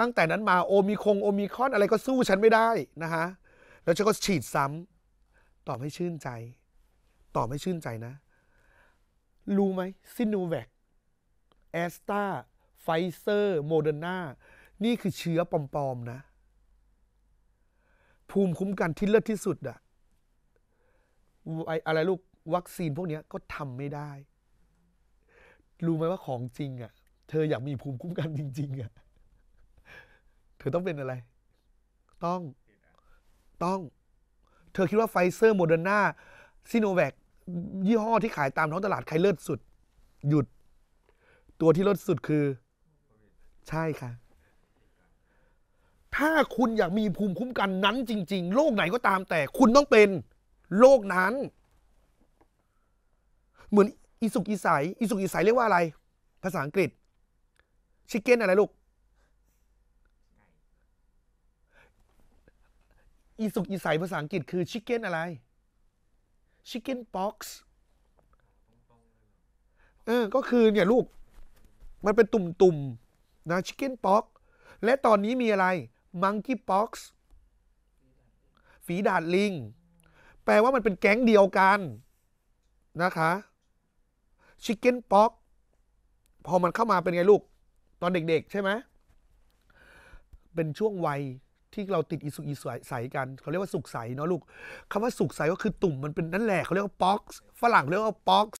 ตั้งแต่นั้นมา โอมิคงโอมิคอน อะไรก็สู้ฉันไม่ได้นะฮะแล้วฉันก็ฉีดซ้ำตอบให้ชื่นใจตอบให้ชื่นใจนะ รู้ไหมซิโนแวคแอสตาไฟเซอร์ โมเดอร์นานี่คือเชื้อปลอมๆนะ ภูมิคุ้มกันที่เลิศที่สุดอะอะไรลูก วัคซีนพวกนี้ก็ทำไม่ได้ รู้ไหมว่าของจริงอะเธออยากมีภูมิคุ้มกันจริง ๆอะเธอต้องเป็นอะไร ต้อง ต้อง เธอคิดว่าไฟเซอร์โมเดอร์นาซิโนแวคยี่ห้อที่ขายตามท้องตลาดใครเลิศสุด หยุด ตัวที่เลิศสุดคือ ใช่ค่ะ ถ้าคุณอยากมีภูมิคุ้มกันนั้นจริงๆ โลกไหนก็ตามแต่คุณต้องเป็น โลกนั้น เหมือนอิสุกอสัย อิสุกอสัยเรียกว่าอะไร ภาษาอังกฤษ ชิคเก้นอะไรลูกอีสุกอีใสภาษาอังกฤษคือชิคเก้นอะไรชิคเก้นบ็อกซ์เออ ก็คือเนี่ยลูก มันเป็นตุ่มๆนะชิคเก้นบ็อกซ์และตอนนี้มีอะไรมังกี้บ็อกซ์ฝีดาดลิงแปลว่ามันเป็นแก๊งเดียวกัน นะคะชิคเก้นบ็อกซ์พอมันเข้ามาเป็นไงลูก ตอนเด็กๆใช่ไหมเป็นช่วงวัยที่เราติดอิสุกอสใสกัน เขาเรียกว่าสุกใสเนาะลูกคำว่าสุกใสก็คือตุ่มมันเป็นนั่นแหละเขาเรียกว่า pox ฝรั่งเรียกว่า็ o x